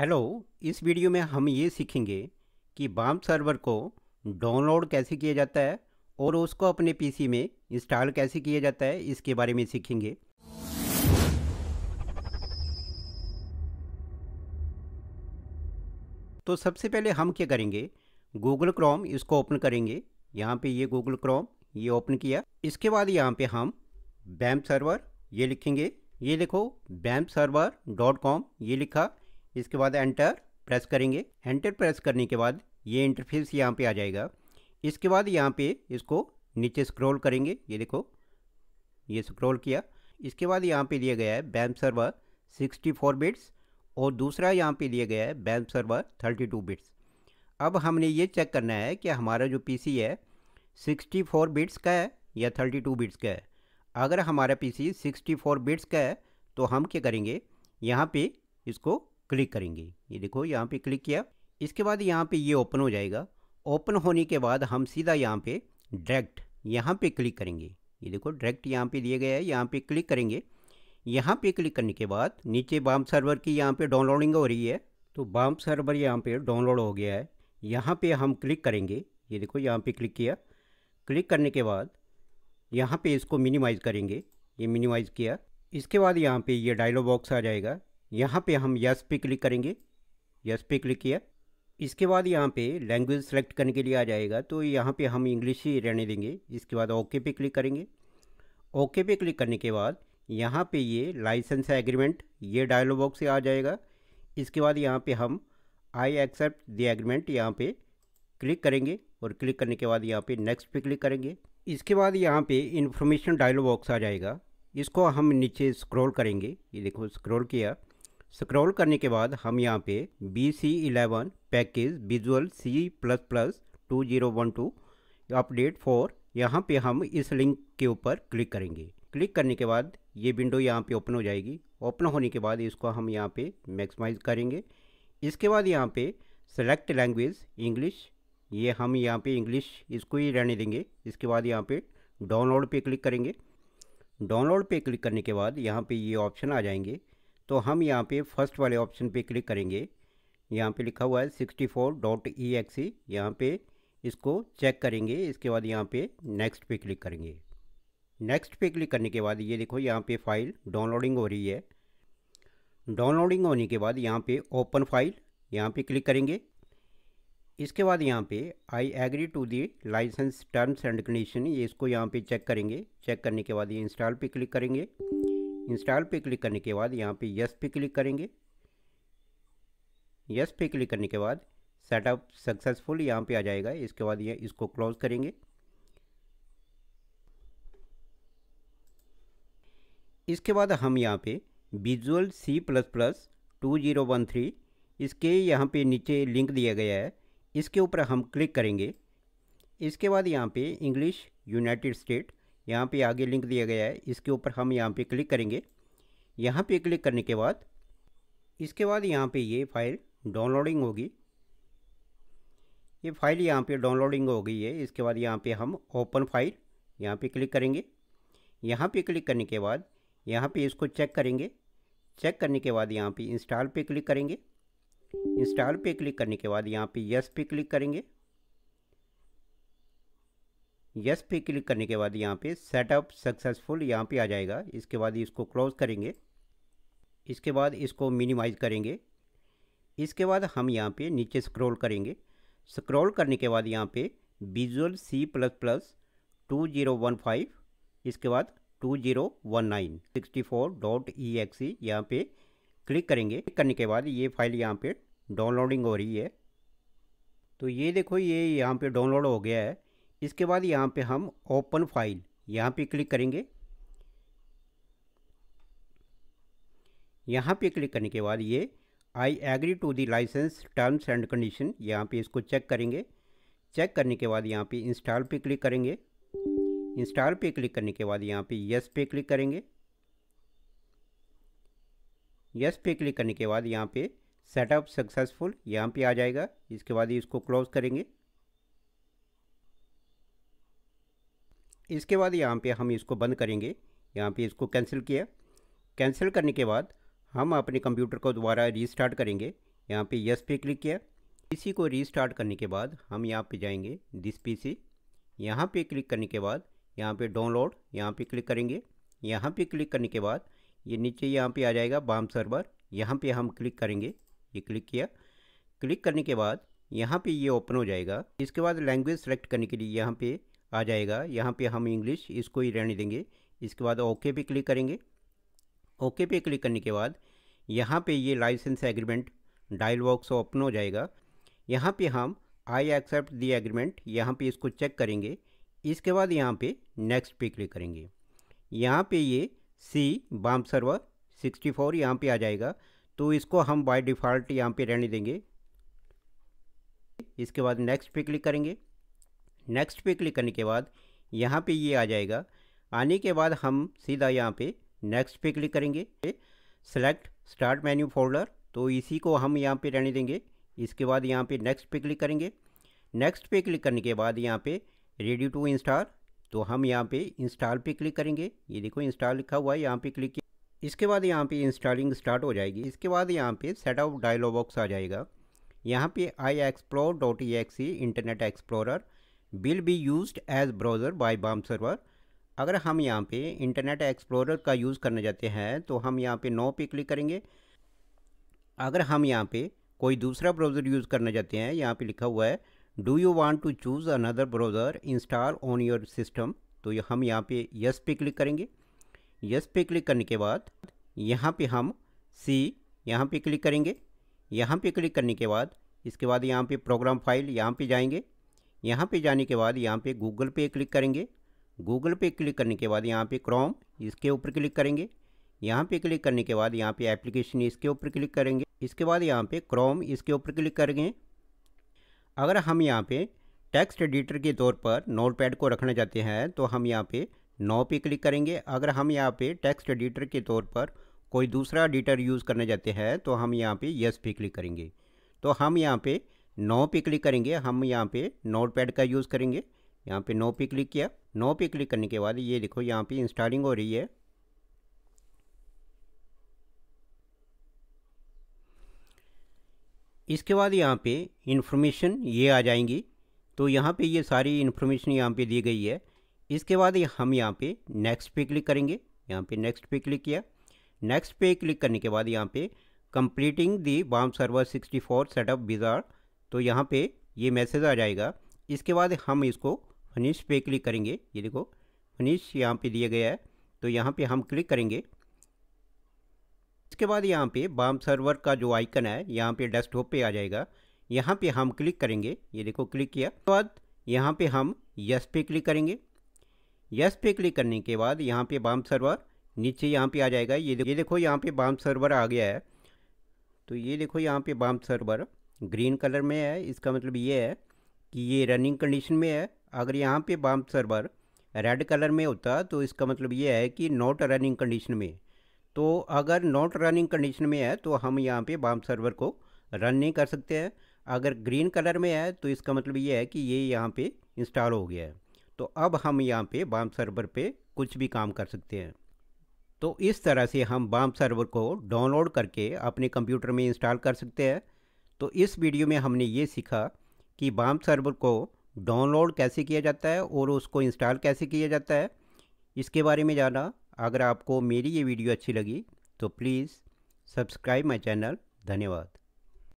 hello इस video में हम ये सीखेंगे कि बाम सर्वर को डाउनलोड कैसे किया जाता है और उसको अपने पीसी में इंस्टॉल कैसे किया जाता है इसके बारे में सीखेंगे तो सबसे पहले हम क्या करेंगे गूगल क्रोम इसको ओपन करेंगे यहाँ पे ये गूगल क्रोम ये ओपन किया इसके बाद यहाँ पे हम बैम सर्वर ये लिखेंगे ये लिखो बैम सर्वर डॉट कॉम ये लिखा इसके बाद एंटर प्रेस करेंगे एंटर प्रेस करने के बाद ये इंटरफेस यहाँ पे आ जाएगा इसके बाद यहाँ पे इसको नीचे स्क्रॉल करेंगे ये देखो ये स्क्रॉल किया इसके बाद यहाँ पे दिया गया है बैम सर्वर 64 बिट्स और दूसरा यहाँ पे दिया गया है बैम सर्वर 32 बिट्स अब हमने ये चेक करना है कि हमारा जो पीसी है 64 बिट्स का है या 32 बिट्स का है अगर हमारा पीसी 64 बिट्स का है तो हम क्या करेंगे यहाँ पे इसको क्लिक करेंगे ये देखो यहाँ पे क्लिक किया इसके बाद यहाँ पे ये ओपन हो जाएगा ओपन होने के बाद हम सीधा यहाँ पे डायरेक्ट यहाँ पे क्लिक करेंगे ये देखो डायरेक्ट यहाँ पे दिया गया है यहाँ पे क्लिक करेंगे यहाँ पे क्लिक करने के बाद नीचे बाम सर्वर की यहाँ पे डाउनलोडिंग हो रही है तो बाम सर्वर यहाँ पे डाउनलोड हो गया है यहाँ पे हम क्लिक करेंगे ये देखो यहाँ पे क्लिक किया क्लिक करने के बाद यहाँ पे इसको मिनिमाइज़ करेंगे ये मिनिमाइज़ किया इसके बाद यहाँ पे ये डायलॉग बॉक्स आ जाएगा यहाँ पे हम यस पे क्लिक करेंगे यस पे क्लिक किया इसके बाद यहाँ पे लैंग्वेज सेलेक्ट करने के लिए आ जाएगा तो यहाँ पे हम इंग्लिश ही रहने देंगे इसके बाद ओके पे क्लिक करेंगे ओके पे क्लिक करने के बाद यहाँ पे ये लाइसेंस एग्रीमेंट ये डायलॉग बॉक्स आ जाएगा इसके बाद यहाँ पे हम आई एक्सेप्ट द एग्रीमेंट यहाँ पे क्लिक करेंगे और क्लिक करने के बाद यहाँ पे नेक्स्ट पे क्लिक करेंगे इसके बाद यहाँ पे इन्फॉर्मेशन डायलॉग बॉक्स आ जाएगा इसको हम नीचे स्क्रॉल करेंगे ये देखो स्क्रॉल किया स्क्रॉल करने के बाद हम यहाँ पे B C eleven package visual C plus plus two zero one two update four यहाँ पे हम इस लिंक के ऊपर क्लिक करेंगे क्लिक करने के बाद ये विंडो यहाँ पे ओपन हो जाएगी ओपन होने के बाद इसको हम यहाँ पे मैक्सिमाइज करेंगे इसके बाद यहाँ पे सेलेक्ट लैंग्वेज इंग्लिश ये हम यहाँ पे इंग्लिश इसको ही रहने देंगे इसके बाद यहाँ पे डाउनलोड पे क्लिक करेंगे डाउनलोड पे क्लिक करने के बाद यहाँ पे ये ऑप्शन आ जाएंगे तो हम यहाँ पे फर्स्ट वाले ऑप्शन पे क्लिक करेंगे यहाँ पे लिखा हुआ है sixty four dot E X यहाँ पर इसको चेक करेंगे इसके बाद यहाँ पे नेक्स्ट पे क्लिक करेंगे नेक्स्ट पे क्लिक करने के बाद ये देखो यहाँ पे फाइल डाउनलोडिंग हो रही है डाउनलोडिंग होने के बाद यहाँ पे ओपन फाइल यहाँ पे क्लिक करेंगे इसके बाद यहाँ पे I agree to the licence terms and condition ये इसको यहाँ पे चेक करेंगे चेक करने के बाद ये इंस्टॉल पे क्लिक करेंगे इंस्टॉल पे क्लिक करने के बाद यहाँ पे यस पे क्लिक करेंगे यस पे क्लिक करने के बाद सेटअप सक्सेसफुल यहाँ पे आ जाएगा इसके बाद ये इसको क्लोज करेंगे इसके बाद हम यहाँ पे visual C plus plus two zero one three इसके यहाँ पे नीचे लिंक दिया गया है इसके ऊपर हम क्लिक करेंगे इसके बाद यहाँ पे इंग्लिश यूनाइटेड स्टेट यहाँ पे आगे लिंक दिया गया है इसके ऊपर हम यहाँ पे क्लिक करेंगे यहाँ पे क्लिक करने के बाद इसके बाद यहाँ पे ये फाइल डाउनलोडिंग होगी ये फाइल यहाँ पे डाउनलोडिंग हो गई है इसके बाद यहाँ पे हम ओपन फाइल यहाँ पे क्लिक करेंगे यहाँ पे क्लिक करने के बाद यहाँ पे इसको चेक करेंगे चेक करने के बाद यहाँ पे इंस्टॉल पे क्लिक करेंगे इंस्टॉल पे क्लिक करने के बाद यहाँ पे यस पे क्लिक करेंगे यस पे क्लिक करने के बाद यहाँ पे सेटअप सक्सेसफुल यहाँ पे आ जाएगा इसके बाद इसको क्लोज करेंगे इसके बाद इसको मिनिमाइज करेंगे इसके बाद हम यहाँ पे नीचे स्क्रॉल करेंगे स्क्रॉल करने के बाद यहाँ पे visual C plus plus two zero one five इसके बाद two zero one nine sixty four dot E X यहाँ पर क्लिक करेंगे क्लिक करने के बाद ये फाइल यहाँ पे डाउनलोडिंग हो रही है तो ये देखो ये यहाँ पे डाउनलोड हो गया है इसके बाद यहाँ पे हम ओपन फाइल यहाँ पे क्लिक करेंगे यहाँ पे क्लिक करने के बाद ये I agree to the licence terms and condition यहाँ पे इसको चेक करेंगे चेक करने के बाद यहाँ पे इंस्टॉल पे क्लिक करेंगे इंस्टॉल पे क्लिक करने के बाद यहाँ पे यस पे क्लिक करेंगे यस पे क्लिक करने के बाद यहाँ पे सेटअप सक्सेसफुल यहाँ पे आ जाएगा इसके बाद इसको क्लोज करेंगे इसके बाद यहाँ पे हम इसको बंद करेंगे यहाँ पे इसको कैंसिल किया कैंसिल करने के बाद हम अपने कंप्यूटर को दोबारा रीस्टार्ट करेंगे यहाँ पे यस पे क्लिक किया पीसी को रीस्टार्ट करने के बाद हम यहाँ पे जाएंगे दिस पीसी यहाँ पर क्लिक करने के बाद यहाँ पे डाउनलोड यहाँ पे क्लिक करेंगे यहाँ पे क्लिक करने के बाद ये नीचे यहाँ पे आ जाएगा बाम सर्वर यहाँ पे हम क्लिक करेंगे ये क्लिक किया क्लिक करने के बाद यहाँ पे ये ओपन हो जाएगा इसके बाद लैंग्वेज सेलेक्ट करने के लिए यहाँ पे आ जाएगा यहाँ पे हम इंग्लिश इसको ही रहने देंगे इसके बाद ओके पे क्लिक करेंगे ओके पे क्लिक करने के बाद यहाँ पे ये licence agreement dial box open हो जाएगा यहाँ पे हम आई एक्सेप्ट दी एग्रीमेंट यहाँ पे इसको चेक करेंगे इसके बाद यहाँ पे नेक्स्ट पे क्लिक करेंगे यहाँ पे ये सी बाम सर्वर 64 फोर यहाँ पर आ जाएगा तो इसको हम बाय डिफ़ॉल्ट यहाँ पे रहने देंगे इसके बाद नेक्स्ट पे क्लिक करेंगे नेक्स्ट पे क्लिक करने के बाद यहाँ पे ये आ जाएगा आने के बाद हम सीधा यहाँ पे नेक्स्ट पे क्लिक करेंगे सेलेक्ट स्टार्ट मेन्यू फोल्डर तो इसी को हम यहाँ पे रहने देंगे इसके बाद यहाँ पे नेक्स्ट पे क्लिक करेंगे नेक्स्ट पे क्लिक करने के बाद यहाँ पे रेडी टू इंस्टॉल तो हम यहाँ पे इंस्टॉल पे क्लिक करेंगे ये देखो इंस्टॉल लिखा हुआ है यहाँ पे क्लिक किया इसके बाद यहाँ पे इंस्टॉलिंग स्टार्ट हो जाएगी इसके बाद यहाँ पे सेटअप डायलॉग बॉक्स आ जाएगा यहाँ पे I explore dot E X E internet explorer will be used as browser by bam server अगर हम यहाँ पे इंटरनेट एक्सप्लोरर का यूज़ करने जाते हैं तो हम यहाँ पे नो पे क्लिक करेंगे अगर हम यहाँ पे कोई दूसरा ब्राउज़र यूज़ करने जाते हैं यहाँ पे लिखा हुआ है do you want to choose another browser install on your system तो हम यहाँ पे यस पे क्लिक करेंगे यस पे क्लिक करने के बाद यहाँ पे हम सी यहाँ पे क्लिक करेंगे यहाँ पे क्लिक करने के बाद इसके बाद यहाँ पे प्रोग्राम फाइल यहाँ पे जाएंगे यहाँ पे जाने के बाद यहाँ पे गूगल पे क्लिक करेंगे गूगल पे क्लिक करने के बाद यहाँ पे क्रोम इसके ऊपर क्लिक करेंगे यहाँ पे क्लिक करने के बाद यहाँ पे एप्लीकेशन इसके ऊपर क्लिक करेंगे इसके बाद यहाँ पे क्रोम इसके ऊपर क्लिक करेंगे अगर हम यहाँ पे टेक्स्ट एडिटर के तौर पर नोट को रखना चाहते हैं तो हम यहाँ पे नो पे क्लिक करेंगे अगर हम यहाँ पे टेक्स्ट एडिटर के तौर पर कोई दूसरा एडिटर यूज़ करना चाहते हैं तो हम यहाँ पे यस पे क्लिक करेंगे तो हम यहाँ पे नौ पे क्लिक करेंगे हम यहाँ पे नोट पैड का यूज़ करेंगे यहाँ पे नौ पे क्लिक किया नौ पे क्लिक करने के बाद ये देखो यहाँ पे इंस्टॉलिंग हो रही है इसके बाद यहाँ पे इन्फॉर्मेशन ये आ जाएंगी तो यहाँ पे ये सारी इन्फॉर्मेशन यहाँ पे दी गई है इसके बाद हम यहाँ पे नेक्स्ट पे क्लिक करेंगे यहाँ पे नेक्स्ट पे क्लिक किया नेक्स्ट पे क्लिक करने के बाद यहाँ पे कंप्लीटिंग दी बाम सर्वर 64 सेटअप बिजार्ड तो यहाँ पे ये मैसेज आ जाएगा इसके बाद हम इसको फनिश पे क्लिक करेंगे ये देखो फनिश यहाँ पे दिया गया है तो यहाँ पे हम क्लिक करेंगे इसके बाद यहाँ पे बाम सर्वर का जो आइकन है यहाँ पे डेस्कटॉप पे आ जाएगा यहाँ पे हम क्लिक करेंगे ये देखो क्लिक किया उसके बाद यहाँ पर हम यस पे क्लिक करेंगे यस पे क्लिक करने के बाद यहाँ पर बाम सर्वर नीचे यहाँ पे आ जाएगा ये देखो ये देखो यहाँ पे बाम सर्वर आ गया है तो ये देखो यहाँ पे बाम सर्वर ग्रीन कलर में है इसका मतलब ये है कि ये रनिंग कंडीशन में है अगर यहाँ पे बाम सर्वर रेड कलर में होता तो इसका मतलब ये है कि नॉट रनिंग कंडीशन में तो अगर नॉट रनिंग कंडीशन में है तो हम यहाँ पे बाम सर्वर को रन नहीं कर सकते हैं अगर ग्रीन कलर में है तो इसका मतलब ये है कि ये यहाँ पे इंस्टॉल हो गया है तो अब हम यहाँ पे बाम सर्वर पे कुछ भी काम कर सकते हैं तो इस तरह से हम बाम सर्वर को डाउनलोड करके अपने कंप्यूटर में इंस्टॉल कर सकते हैं तो इस वीडियो में हमने ये सीखा कि बाम सर्वर को डाउनलोड कैसे किया जाता है और उसको इंस्टॉल कैसे किया जाता है इसके बारे में जाना अगर आपको मेरी ये वीडियो अच्छी लगी तो प्लीज़ सब्सक्राइब माई चैनल धन्यवाद